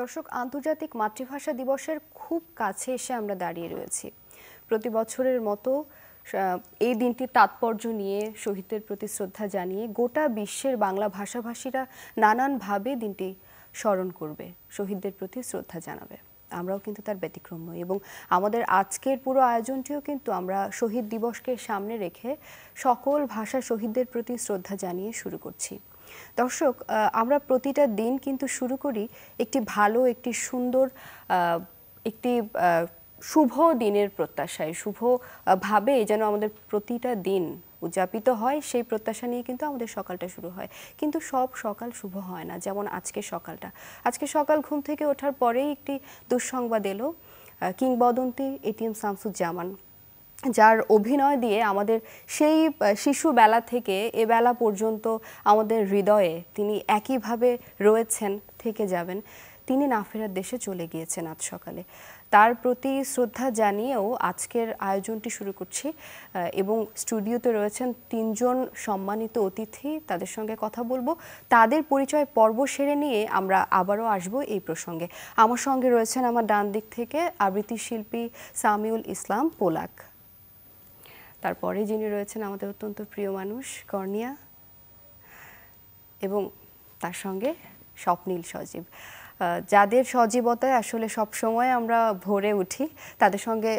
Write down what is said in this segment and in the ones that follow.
দর্শক আন্তর্জাতিক মাতৃভাষা দিবসের খুব কাছে এসে আমরা দাঁড়িয়ে রয়েছি প্রতি বছরের মতো এই দিনটির তাৎপর্য নিয়ে শহীদদের প্রতি শ্রদ্ধা জানিয়ে গোটা বিশ্বের বাংলা ভাষাভাষীরা নানানভাবে দিনটি স্মরণ করবে শহীদদের প্রতি শ্রদ্ধা জানাবে আমরাও কিন্তু তার ব্যতিক্রম নই এবং আমাদের আজকের পুরো আয়োজনটিও কিন্তু আমরা শহীদ দিবসকে সামনে রেখে সকল ভাষা শহীদদের প্রতি শ্রদ্ধা জানিয়ে শুরু করছি দর্শক আমরা প্রতিটা দিন কিন্তু শুরু করি একটি ভালো একটি সুন্দর একটি শুভ দিনের প্রত্যাশায় শুভভাবে যেন আমাদের প্রতিটা দিন উদযাপিত হয় সেই প্রত্যাশা নিয়ে কিন্তু আমাদের সকালটা শুরু হয় কিন্তু সব সকাল শুভ হয় না যেমন আজকে সকালটা আজকে সকাল ঘুম থেকে ওঠার পরেই একটি দুঃসংবাদ এলো কিংবদন্তি এটিএম শামসুজ্জামান যার অভিনয় দিয়ে আমাদের সেই শিশুবেলা থেকে এবেলা পর্যন্ত আমাদের হৃদয়ে তিনি একইভাবে রয়েছেন থেকে যাবেন তিনি না ফেরার দেশে চলে গিয়েছেন আজ সকালে তার প্রতি শ্রদ্ধা জানিয়েও আজকের আয়োজনটি শুরু করছি এবং স্টুডিওতে রয়েছেন তিনজন সম্মানিত অতিথি তাদের সঙ্গে কথা বলবো তাদের পরিচয় পর্ব সেরে নিয়ে আমরা আবারও আসব এই প্রসঙ্গে আমার সঙ্গে রয়েছেন আমার ডান দিক থেকে আবৃত্তি শিল্পী সামিউল ইসলাম পোলাক তারপরে যিনি রয়েছেন আমাদের অত্যন্ত প্রিয় মানুষ কর্নিয়া এবং তার সঙ্গে স্বপ্নীল সজীব যাদের সজীবতায় আসলে সব সময় আমরা ভরে উঠি তাদের সঙ্গে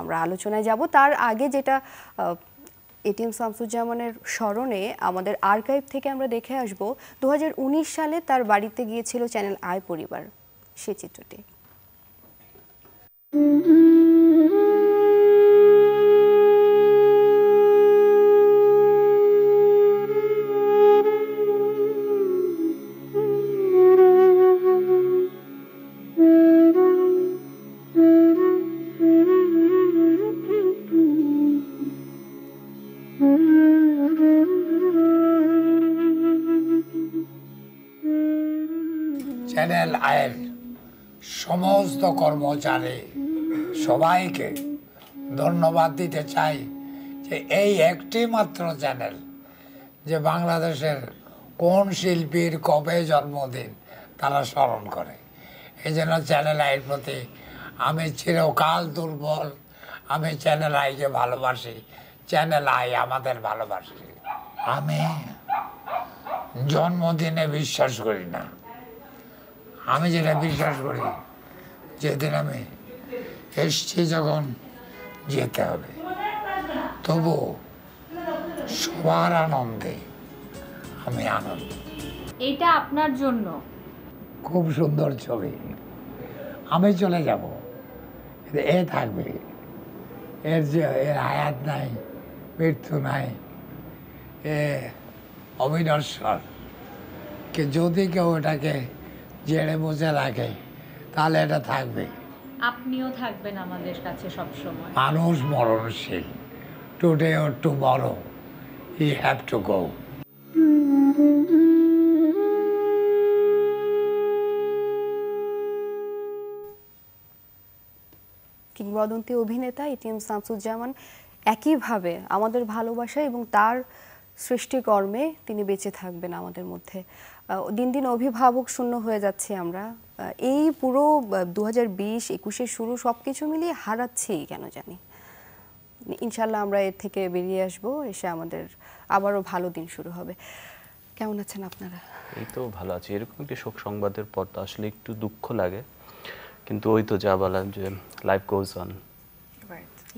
আমরা আলোচনায় যাব তার আগে যেটা এটিএম শামসুজ্জামানের স্মরণে আমাদের আর্কাইভ থেকে আমরা দেখে আসব দু সালে তার বাড়িতে গিয়েছিল চ্যানেল আয় পরিবার সে চিত্রটি চ্যানেল আয়ের সমস্ত কর্মচারী সবাইকে ধন্যবাদ দিতে চাই যে এই একটি মাত্র চ্যানেল যে বাংলাদেশের কোন শিল্পীর কবে জন্মদিন তারা স্মরণ করে এই জন্য চ্যানেল আইয়ের প্রতি আমি চিরকাল দুর্বল আমি চ্যানেল আইকে ভালোবাসি চ্যানেল আই আমাদের ভালোবাসি আমি জন্মদিনে বিশ্বাস করি না আমি যেটা বিশ্বাস করি যেদিন আমি এসছি যখন যেতে হবে তবু সবার আনন্দে আমি আনন্দ এটা আপনার জন্য খুব সুন্দর ছবি আমি চলে যাব এ থাকবে এর যে এর আয়াত নাই মৃত্যু নাই এ অবিনশ্বর কে যদি কেউ এটাকে জেড়ে বসে রাখে তাহলে এটা থাকবে আপনিও থাকবেন আমাদের কাছে সবসময় মানুষ মরণশীল টুডে ওর টু বড় ই হ্যাভ টু গো কিংবদন্তি অভিনেতা এটিএম শামসুজ্জামান একইভাবে আমাদের ভালোবাসা এবং তার সৃষ্টিকর্মে তিনি বেঁচে থাকবেন আমাদের মধ্যে দিন দিন অভিভাবক শূন্য হয়ে যাচ্ছি আমরা এই পুরো দু হাজার বিশ একুশের শুরু সব কিছু মিলিয়ে হারাচ্ছি কেন জানি ইনশাল্লাহ আমরা এর থেকে বেরিয়ে আসব এসে আমাদের আবারও ভালো দিন শুরু হবে কেমন আছেন আপনারা এই তো ভালো আছি এরকম একটি শোক সংবাদের পর তো আসলে একটু দুঃখ লাগে কিন্তু ওই তো যা বলেন যে লাইফ গোজ অন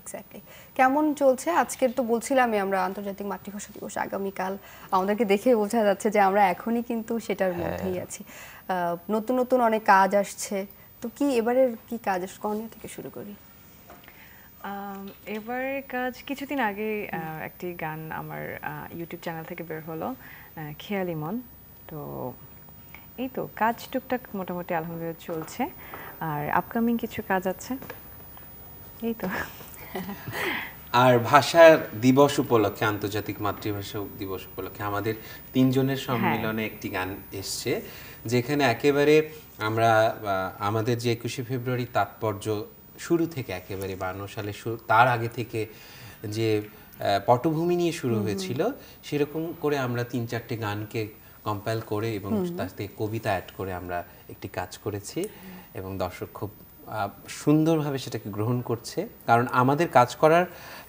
এক্স্যাক্টলি কেমন চলছে আজকের তো বলছিলামই আমরা আন্তর্জাতিক মাতৃভাষা দিবস আগামীকাল আমাদেরকে দেখে বোঝা যাচ্ছে যে আমরা এখনই কিন্তু সেটার হ্যাঁ। মধ্যেই আছি নতুন নতুন অনেক কাজ আসছে তো কি এবারের কি কাজ করণীয় থেকে শুরু করি এবার কাজ কিছুদিন আগে একটি গান আমার ইউটিউব চ্যানেল থেকে বের হলো খেয়ালি মন তো এই তো কাজ টুকটাক মোটামুটি আলহামদুলিল্লাহ চলছে আর আপকামিং কিছু কাজ আছে এই তো আর ভাষার দিবস উপলক্ষে আন্তর্জাতিক মাতৃভাষা দিবস উপলক্ষে আমাদের তিনজনের হ্যাঁ। সম্মেলনে একটি গান এসছে যেখানে একেবারে আমরা আমাদের যে একুশে ফেব্রুয়ারি তাৎপর্য শুরু থেকে একেবারে বান্ন সালে শুরু তার আগে থেকে যে পটভূমি নিয়ে শুরু হয়েছিল সেরকম করে আমরা তিন চারটে গানকে কম্পাইল করে এবং থেকে কবিতা অ্যাড করে আমরা একটি কাজ করেছি এবং দর্শক খুব সুন্দরভাবে সেটাকে গ্রহণ করছে কারণ আমাদের কাজ করার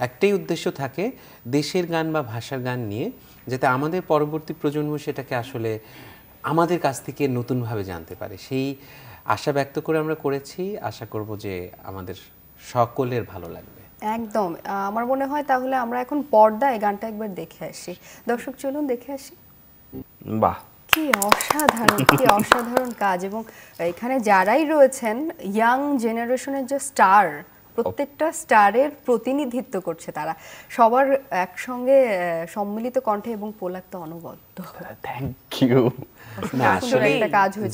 একটাই উদ্দেশ্য থাকে দেশের গান বা ভাষার গান নিয়ে যাতে আমাদের পরবর্তী প্রজন্ম সেটাকে আসলে আমাদের কাছ থেকে নতুনভাবে জানতে পারে সেই আশা ব্যক্ত করে আমরা করেছি আশা করব যে আমাদের সকলের ভালো লাগবে একদম আমার মনে হয় তাহলে আমরা এখন পর্দায় গানটা একবার দেখে আসি দর্শক চলুন দেখে আসি বাহ কি অসাধারণ কি অসাধারণ কাজ এবং এখানে যারাই রয়েছেন ইয়াং জেনারেশনের যে স্টার প্রত্যেকটা স্টারের প্রতিনিধিত্ব করছে তারা সবার একসঙ্গে সম্মিলিত কণ্ঠে এবং পোলাক তো অনবদ্য থ্যাংক ইউ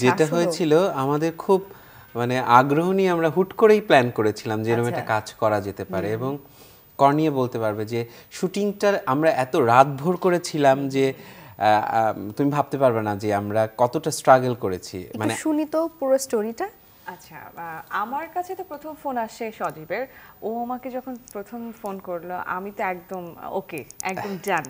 যেটা হয়েছিল আমাদের খুব মানে আগ্রহ নিয়ে আমরা হুট করেই প্ল্যান করেছিলাম যে এরকম আচ্ছা। একটা কাজ করা যেতে পারে এবং কর্নিয়ে বলতে পারবে যে শুটিংটার আমরা এত রাত ভোর করেছিলাম যে তুমি ভাবতে পারবে না যে আমরা কতটা স্ট্রাগল করেছি মানে শুনি তো পুরো স্টোরিটা আচ্ছা আমার কাছে তো প্রথম ফোন আসে সজীবের ও আমাকে যখন প্রথম ফোন করলো আমি তো একদম ওকে একদম ডান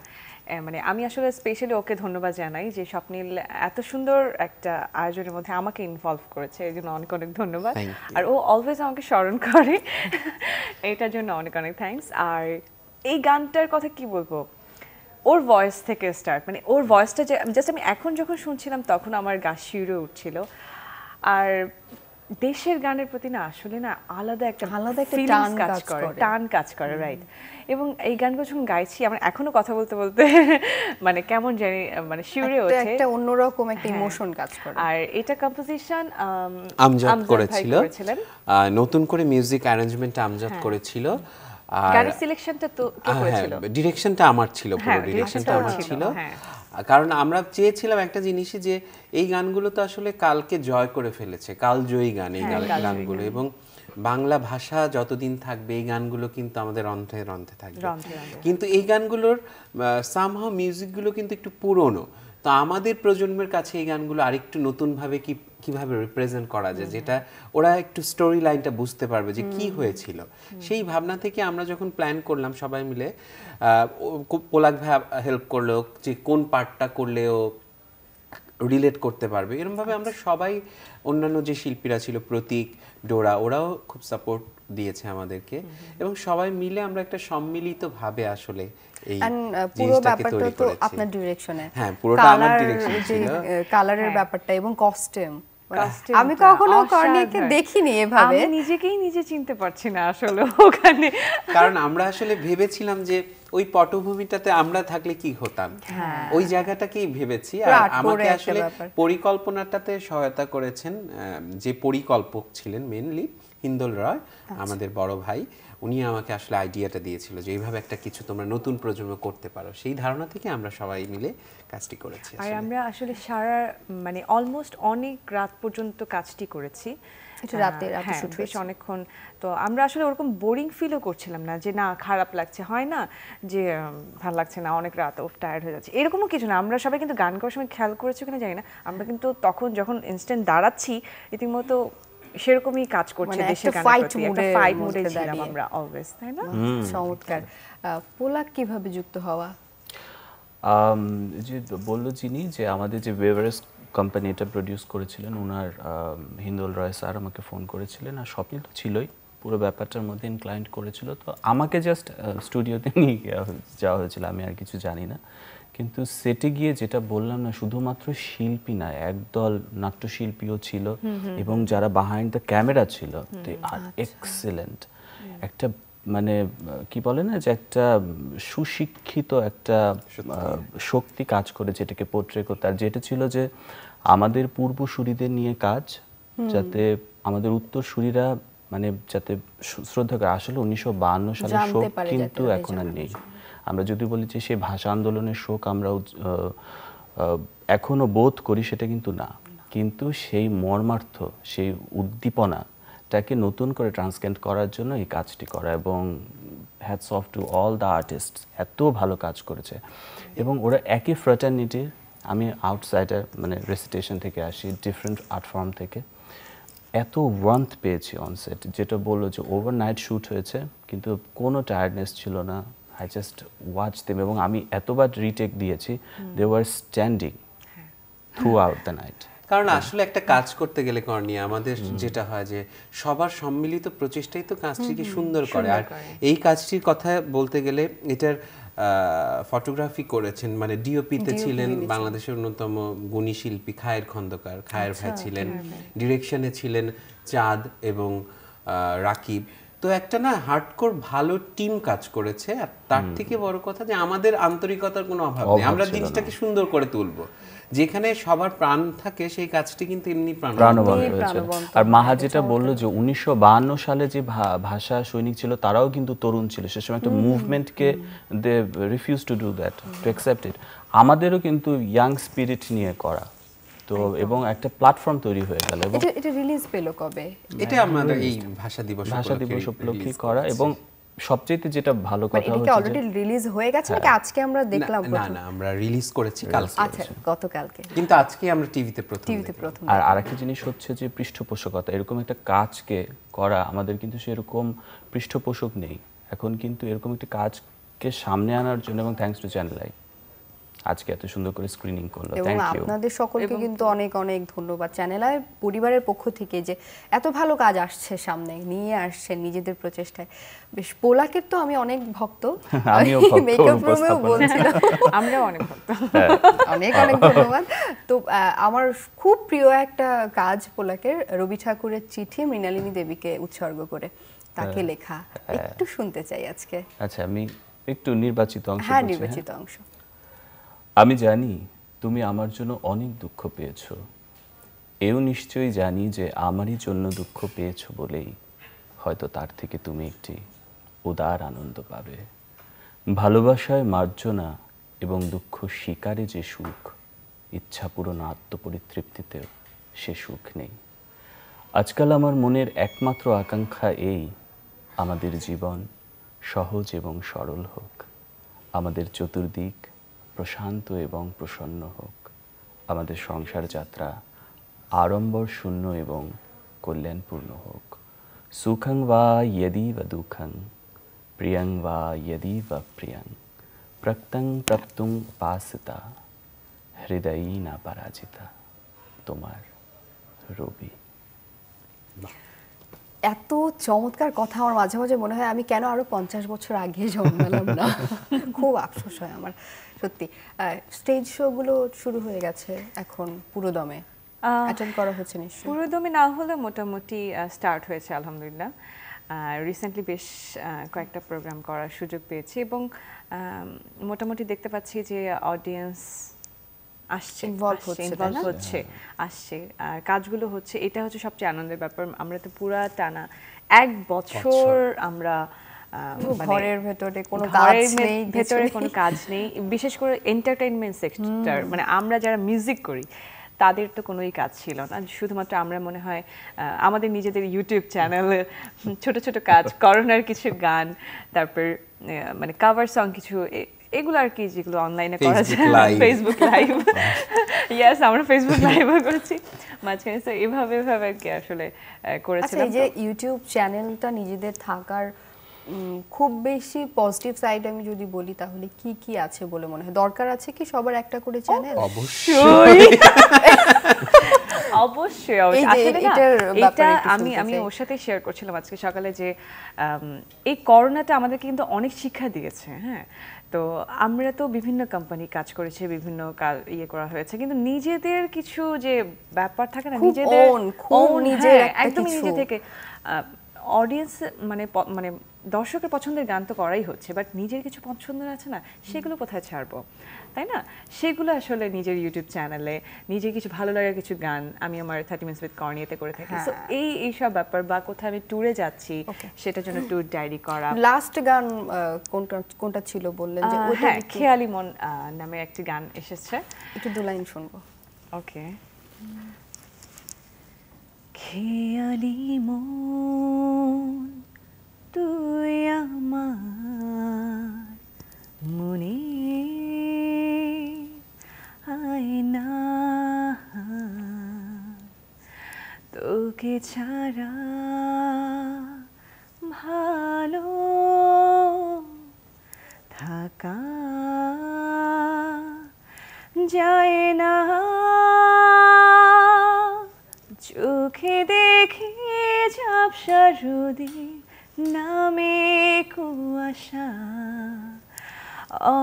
মানে আমি আসলে স্পেশালি ওকে ধন্যবাদ জানাই যে স্বপ্নীল এত সুন্দর একটা আয়োজনের মধ্যে আমাকে ইনভলভ করেছে এই জন্য অনেক অনেক ধন্যবাদ আর ও অলওয়েজ আমাকে স্মরণ করে এটার জন্য অনেক অনেক থ্যাংকস আর এই গানটার কথা কি বলবো ওর ভয়েস থেকে স্টার্ট মানে ওর ভয়েসটা যে জাস্ট আমি এখন যখন শুনছিলাম তখন আমার গা শিউরে উঠছিল আর দেশের গানের প্রতি না আসলে না আলাদা একটা আলাদা একটা টান কাজ করে টান কাজ করে রাইট এবং এই গানগুলো যখন গাইছি আমার এখনো কথা বলতে বলতে মানে কেমন জানি মানে শিউরে ওঠে একটা অন্যরকম একটা ইমোশন হ্যাঁ। কাজ করে আর এটা কম্পোজিশন আমজাদ করেছিল নতুন করে মিউজিক অ্যারেঞ্জমেন্ট আমজাদ হ্যাঁ। করেছিল গাড়ির সিলেকশনটা তো কে ডিরেকশনটা হ্যাঁ, আমার ছিল পুরো ডিরেকশনটা হ্যাঁ, আমার ছিল হ্যাঁ। কারণ আমরা চেয়েছিলাম একটা জিনিসই যে এই গানগুলো তো আসলে কালকে জয় করে ফেলেছে কালজয়ী গান এই গানগুলো এবং বাংলা ভাষা যতদিন থাকবে এই গানগুলো কিন্তু আমাদের রন্ধ্রে রন্ধে থাকবে কিন্তু এই গানগুলোর সামহাও মিউজিকগুলো কিন্তু একটু পুরনো তো আমাদের প্রজন্মের কাছে এই গানগুলো আরেকটু নতুনভাবে কি কিভাবে রিপ্রেজেন্ট করা যায় যেটা ওরা একটু স্টোরি লাইনটা বুঝতে পারবে যে কি হয়েছিল সেই ভাবনা থেকে আমরা যখন প্ল্যান করলাম সবাই মিলে পোলাক ভাই হেল্প করলো যে কোন পার্টটা করলেও রিলেট করতে পারবে এরমভাবে আমরা আচ্ছা। সবাই অন্যান্য যে শিল্পীরা ছিল প্রতীক ডোরা ওরাও খুব সাপোর্ট দিয়েছে আমাদেরকে এবং সবাই মিলে আমরা একটা সম্মিলিত ভাবে আসলে এই পুরো ব্যাপারটা তো আপনার ডিরেকশনে হ্যাঁ পুরোটা আমার ছিল কালারের হ্যাঁ। ব্যাপারটা এবং কস্টিউম আমি কখনো কর্ণিয়াকে দেখিনি এভাবে আমি নিজেকেই নিজে চিনতে পারছি না আসলে ওখানে কারণ আমরা আসলে ভেবেছিলাম যে ওই পটভূমিটাতে আমরা থাকলে কি হতাম হ্যাঁ। ওই জায়গাটাকেই ভেবেছি আর আমাকে আসলে পরিকল্পনাটাতে সহায়তা করেছেন যে পরিকল্পক ছিলেন মেনলি হিন্দল রয় আচ্ছা। আমাদের বড় ভাই উনি আমাকে আসলে আইডিয়াটা দিয়েছিল যে এইভাবে একটা কিছু তোমরা নতুন প্রজন্ম করতে পারো সেই ধারণা থেকে আমরা সবাই মিলে কাজটি করেছি আর আমরা আসলে সারা মানে অলমোস্ট অনেক রাত পর্যন্ত কাজটি করেছি হ্যাঁ, অনেকক্ষণ তো আমরা আসলে ওরকম বোরিং ফিলও করছিলাম না যে না খারাপ লাগছে হয় না যে ভালো লাগছে না অনেক রাত ওফ টায়ার্ড হয়ে যাচ্ছে এরকমও কিছু না আমরা সবাই কিন্তু গান করার সময় খেয়াল করেছি কিনা জানি না আমরা কিন্তু তখন যখন ইনস্ট্যান্ট দাঁড়াচ্ছি রীতিমতো সেরকমই কাজ করছে মানে দেশের ফাইট মুডে ফাইট মুডে ছিলাম আমরা অলওয়েজ তাই না চমৎকার পোলাক কিভাবে যুক্ত হওয়া যে বললো যিনি যে আমাদের যে ওয়েভারেস কোম্পানি এটা প্রডিউস করেছিলেন ওনার হিন্দুল রয় স্যার আমাকে ফোন করেছিলেন আর স্বপ্ন তো ছিলই পুরো ব্যাপারটার মধ্যে ইনক্লাইন্ট করেছিল তো আমাকে জাস্ট স্টুডিওতে নিয়ে যাওয়া হয়েছিল আমি আর কিছু জানি না কিন্তু সেটে গিয়ে যেটা বললাম না শুধুমাত্র শিল্পী না একদল নাট্যশিল্পীও ছিল এবং যারা বাহাইন্ড দ্য ক্যামেরা ছিল দে আর এক্সেলেন্ট একটা মানে কি বলে না যে একটা সুশিক্ষিত একটা শক্তি কাজ করে যেটাকে পোট্রে করতে আর যেটা ছিল যে আমাদের পূর্বসূরিদের নিয়ে কাজ যাতে আমাদের উত্তরসূরিরা মানে যাতে শ্রদ্ধা করে আসলে উনিশশো সালে শোক কিন্তু এখন আর নেই আমরা যদি বলি যে সে ভাষা আন্দোলনের শোক আমরা এখনও বোধ করি সেটা কিন্তু না কিন্তু সেই মর্মার্থ সেই উদ্দীপনা নতুন করে ট্রান্সকেন্ট করার জন্য এই কাজটি করা এবং hats off to all the artist এত ভালো কাজ করেছে এবং ওরা একই ফ্রটার্নিটি আমি আউটসাইডার মানে রেসিটেশন থেকে আসি ডিফারেন্ট আর্ট ফর্ম থেকে এত ওয়ান্থ পেয়েছি অনসেট যেটা বললো যে ওভারনাইট শ্যুট হয়েছে কিন্তু কোনো টায়ার্ডনেস ছিল না আই জাস্ট ওয়াচ দেম এবং আমি এতবার রিটেক দিয়েছি they were standing throughout the night কারণ আসলে একটা কাজ করতে গেলে করণীয় আমাদের যেটা হয় যে সবার সম্মিলিত প্রচেষ্টাই তো কাজটিকে সুন্দর করে আর এই কাজটির কথা বলতে গেলে এটার ফটোগ্রাফি করেছেন মানে ডিওপিতে ছিলেন বাংলাদেশের অন্যতম গুণী শিল্পী খায়ের খন্দকার খায়ের আচ্ছা, ভাই ছিলেন ডিরেকশনে ছিলেন চাঁদ এবং রাকিব তো একটা না হার্ডকোর ভালো টিম কাজ করেছে আর তার থেকে বড় কথা যে আমাদের আন্তরিকতার কোনো অভাব নেই আমরা জিনিসটাকে সুন্দর করে তুলবো যেখানে সবার প্রাণ থাকে সেই কাজটি কিন্তু এমনি হয়েছে আর মাহা যেটা বললো যে উনিশশো সালে যে ভাষা সৈনিক ছিল তারাও কিন্তু তরুণ ছিল সে সময় একটা মুভমেন্টকে they refuse to do that to accept it আমাদেরও কিন্তু ইয়াং স্পিরিট নিয়ে করা তো এবং একটা প্ল্যাটফর্ম তৈরি হয়ে গেল এবং এটা এটা রিলিজ পেল কবে এটা আমাদের এই ভাষা দিবস ভাষা দিবস উপলক্ষে করা এবং সবচেয়ে যেটা ভালো কথা হচ্ছে এটা অলরেডি রিলিজ হয়ে গেছে নাকি হ্যাঁ। আজকে আমরা দেখলাম না না আমরা রিলিজ করেছি কাল আচ্ছা গতকালকে কিন্তু আজকে আমরা টিভিতে প্রথম টিভিতে প্রথম আর আরেকটা জিনিস হচ্ছে যে পৃষ্ঠপোষকতা এরকম একটা কাজকে করা আমাদের কিন্তু সেরকম পৃষ্ঠপোষক নেই এখন কিন্তু এরকম একটা কাজকে সামনে আনার জন্য এবং থ্যাঙ্কস টু চ্যানেল আই আজকে এত সুন্দর করে স্ক্রিনিং করলো এবং আপনাদের সকলকে কিন্তু অনেক অনেক ধন্যবাদ চ্যানেল আই পরিবারের পক্ষ থেকে যে এত ভালো কাজ আসছে সামনে নিয়ে আসছে নিজেদের প্রচেষ্টায় বেশ পোলাকের তো আমি অনেক ভক্ত আমিও ভক্ত মেকআপ রুমেও বলছিলাম আমরাও অনেক ভক্ত হ্যাঁ। অনেক অনেক ধন্যবাদ তো আমার খুব প্রিয় একটা কাজ পোলাকের রবি ঠাকুরের চিঠি মৃণালিনী দেবীকে উৎসর্গ করে তাকে হ্যাঁ। লেখা হ্যাঁ। একটু শুনতে চাই আজকে আচ্ছা আমি একটু নির্বাচিত অংশ হ্যাঁ নির্বাচিত অংশ আমি জানি তুমি আমার জন্য অনেক দুঃখ পেয়েছ এও নিশ্চয়ই জানি যে আমারই জন্য দুঃখ পেয়েছ বলেই হয়তো তার থেকে তুমি একটি উদার আনন্দ পাবে ভালোবাসায় মার্জনা এবং দুঃখ শিকারে যে সুখ ইচ্ছা পূরণ আত্মপরিতৃপ্তিতেও সে সুখ নেই আজকাল আমার মনের একমাত্র আকাঙ্ক্ষা এই আমাদের জীবন সহজ এবং সরল হোক আমাদের চতুর্দিক প্রশান্ত এবং প্রসন্ন হোক আমাদের সংসার যাত্রা আড়ম্বর শূন্য এবং কল্যাণপূর্ণ হোক সুখং বা ইয়দি বা দুঃখং প্রিয়ং বা ইয়দি বা প্রিয়ং প্রক্তং প্রপ্তুং পাসিতা হৃদয়ী না পরাজিতা তোমার রবি এত চমৎকার কথা আমার মাঝে মাঝে মনে হয় আমি কেন আরো পঞ্চাশ বছর আগে জন্মালাম না খুব আফসোস হয় আমার সত্যি স্টেজ শোগুলো শুরু হয়ে গেছে এখন পুরো দমে করা হচ্ছে নিশ্চয়ই পুরো দমে না হলেও মোটামুটি স্টার্ট হয়েছে আলহামদুলিল্লাহ রিসেন্টলি বেশ কয়েকটা প্রোগ্রাম করার সুযোগ পেয়েছি এবং মোটামুটি দেখতে পাচ্ছি যে অডিয়েন্স আসছে ইনভলভ হচ্ছে ইনভলভ হচ্ছে হ্যাঁ। আসছে আর কাজগুলো হচ্ছে এটা হচ্ছে সবচেয়ে আনন্দের ব্যাপার আমরা তো পুরা টানা এক বছর আমরা মানে ঘরের ভেতরে কোনো কাজ নেই ভেতরে কোনো কাজ নেই বিশেষ করে এন্টারটেইনমেন্ট সেক্টর মানে আমরা যারা মিউজিক করি তাদের তো কোনোই কাজ ছিল না শুধুমাত্র আমরা মনে হয় আমাদের নিজেদের ইউটিউব চ্যানেলে ছোট ছোট কাজ করোনার কিছু গান তারপর মানে কাভার সং কিছু এগুলো আর কি যেগুলো অনলাইনে করা যায় ফেসবুক লাইভ ইয়াস আমরা ফেসবুক লাইভ করছি মাঝখানে তো এভাবে এভাবে আর কি আসলে করেছিলাম আচ্ছা, এই যে ইউটিউব চ্যানেলটা নিজেদের থাকার খুব বেশি পজিটিভ সাইড আমি যদি বলি তাহলে কি কি আছে বলে মনে হয় দরকার আছে কি সবার একটা করে চ্যানেল অবশ্যই অবশ্যই অবশ্যই এটা আমি আমি ওর সাথে শেয়ার করছিলাম আজকে সকালে যে এই করোনাটা আমাদেরকে কিন্তু অনেক শিক্ষা দিয়েছে হ্যাঁ তো আমরা তো বিভিন্ন কোম্পানি কাজ করেছে বিভিন্ন ইয়ে করা হয়েছে কিন্তু নিজেদের কিছু যে ব্যাপার থাকে না নিজেদের হ্যাঁ, একদম নিজে থেকে অডিয়েন্স মানে মানে দর্শকের পছন্দের গান তো করাই হচ্ছে বাট নিজের কিছু পছন্দের আছে না সেগুলো কোথায় ছাড়বো তাই না সেগুলো আসলে নিজের ইউটিউব চ্যানেলে নিজের কিছু ভালো লাগার কিছু গান আমি আমার থার্টি মিনিটস উইথ কর্নিয়াতে করে থাকি সো হ্যাঁ। এই এইসব ব্যাপার বা কোথায় আমি ট্যুরে যাচ্ছি সেটার জন্য ট্যুর ডায়েরি করা লাস্ট গান কোনটা কোনটা ছিল বললেন যে হ্যাঁ খেয়ালি মন নামে একটি গান এসেছে একটু দু লাইন শুনবো ওকে খেয়ালি মন তুই আমার মনে আয়না তোকে ছাড়া ভালো থাকা যায় না চোখে দেখি ঝাপসা রুদী নামে কুয়াশা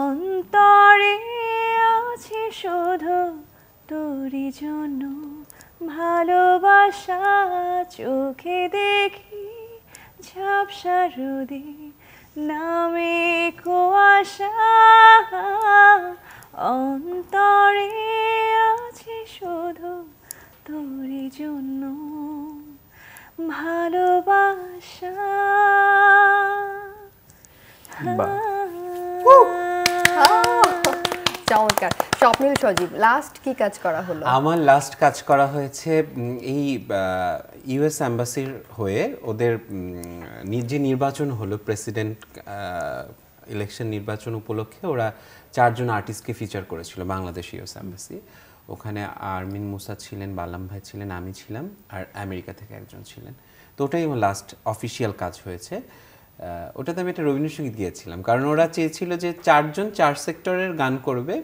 অন্তরে আছে শুধু তোরই জন্য ভালোবাসা চোখে দেখি ঝাপসা রুদি নামে কুয়াশা অন্তরে আছে শুধু তোরই জন্য ভালোবাসা চমৎকার সজীব লাস্ট কি কাজ করা হলো আমার লাস্ট কাজ করা হয়েছে এই ইউএস অ্যাম্বাসির হয়ে ওদের যে নির্বাচন হলো প্রেসিডেন্ট ইলেকশন নির্বাচন উপলক্ষে ওরা চারজন আর্টিস্টকে ফিচার করেছিল বাংলাদেশ ইউএস অ্যাম্বাসি ওখানে আর্মিন মুসা ছিলেন বালাম ভাই ছিলেন আমি ছিলাম আর আমেরিকা থেকে একজন ছিলেন তো ওটাই আমার লাস্ট অফিসিয়াল কাজ হয়েছে ওটাতে আমি একটা রবীন্দ্রসঙ্গীত গিয়েছিলাম কারণ ওরা চেয়েছিল যে চারজন চার সেক্টরের গান করবে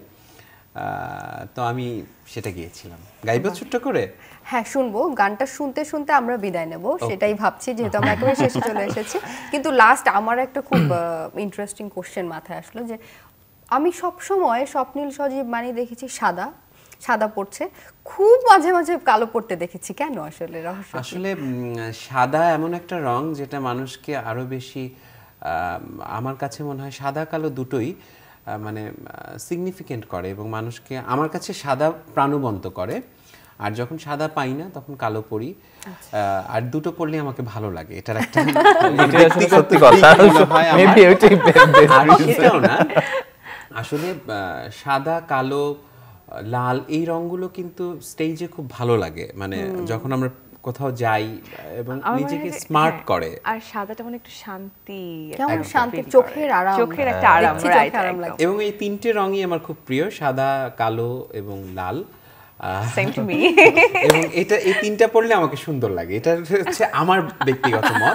তো আমি সেটা গিয়েছিলাম গাইব ছোট্ট করে হ্যাঁ শুনবো গানটা শুনতে শুনতে আমরা বিদায় নেব সেটাই ভাবছি যেহেতু আমরা একেবারে শেষে চলে এসেছি কিন্তু লাস্ট আমার একটা খুব ইন্টারেস্টিং কোশ্চেন মাথায় আসলো যে আমি সব সময় স্বপ্নীল সজীব মানে দেখেছি সাদা সাদা পড়ছে খুব মাঝে মাঝে কালো পড়তে দেখেছি কেন আসলে রহস্য আসলে সাদা এমন একটা রং যেটা মানুষকে আরো বেশি আমার কাছে মনে হয় সাদা কালো দুটোই মানে সিগনিফিকেন্ট করে এবং মানুষকে আমার কাছে সাদা প্রাণবন্ত করে আর যখন সাদা পাই না তখন কালো পরি আচ্ছা। আর দুটো পড়লে আমাকে ভালো লাগে এটার একটা সত্যি কথা আসলে সাদা কালো লাল এই রঙগুলো কিন্তু স্টেজে খুব ভালো লাগে মানে যখন আমরা কোথাও যাই এবং নিজেকে স্মার্ট হ্যাঁ, করে আর সাদাটা মানে একটু শান্তি কেমন শান্তি চোখের আরাম চোখের একটা আরাম রাইট এবং এই তিনটে রঙই আমার খুব প্রিয় সাদা কালো এবং লাল সেম টু মি এবং এটা এই তিনটা পড়লে আমাকে সুন্দর লাগে এটা হচ্ছে আমার ব্যক্তিগত মত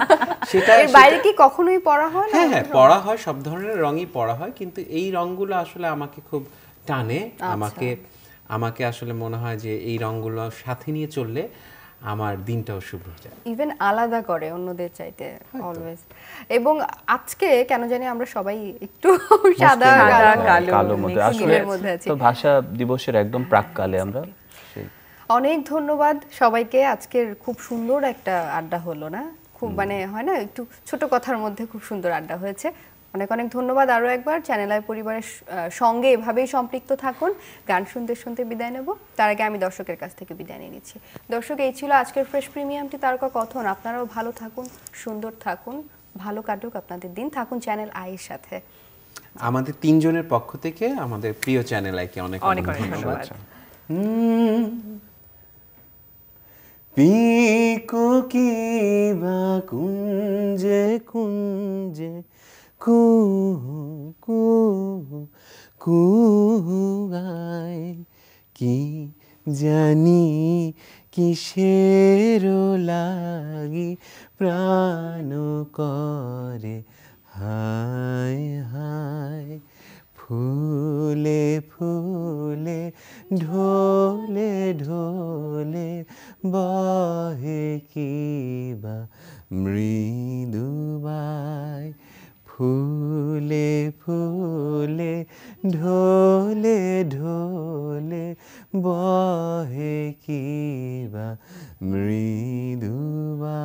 সেটা এর বাইরে কি কখনোই পড়া হয় না হ্যাঁ হ্যাঁ পড়া হয় সব ধরনের রঙই পড়া হয় কিন্তু এই রঙগুলো আসলে আমাকে খুব টানে আচ্ছা। আমাকে আমাকে আসলে মনে হয় যে এই রঙগুলো সাথে নিয়ে চললে আমার দিনটাও শুভ যায় ইভেন আলাদা করে অন্যদের চাইতে অলওয়েজ এবং আজকে কেন জানি আমরা সবাই একটু সাদা হ্যাঁ, কালো মধ্যে আসলে তো ভাষা দিবসের একদম প্রাককালে আমরা অনেক ধন্যবাদ সবাইকে আজকের খুব সুন্দর একটা আড্ডা হলো না খুব মানে হয় না একটু ছোট কথার মধ্যে খুব সুন্দর আড্ডা হয়েছে অনেক অনেক ধন্যবাদ আরও একবার চ্যানেল আই পরিবারের সঙ্গে এভাবেই সম্পৃক্ত থাকুন গান শুনতে শুনতে বিদায় নেব তার আগে আমি দর্শকের কাছ থেকে বিদায় নিয়ে নিচ্ছি দর্শক এই ছিল আজকের ফ্রেশ প্রিমিয়ামটি তারকা কথন আপনারাও ভালো থাকুন সুন্দর থাকুন ভালো কাটুক আপনাদের দিন থাকুন চ্যানেল আইয়ের সাথে আমাদের তিনজনের পক্ষ থেকে আমাদের প্রিয় চ্যানেল আইকে অনেক অনেক ধন্যবাদ পিকো কি বা কুঞ্জে কুঞ্জে coo কু coo কি জানি কিসের লাগি প্রাণ করে হায় হায় ফুলে ফুলে ঢোলে ঢোলে বহে কিবা মৃদু বায় ফুলে ফুলে ঢোলে ঢোলে বহে কিবা মৃদুবা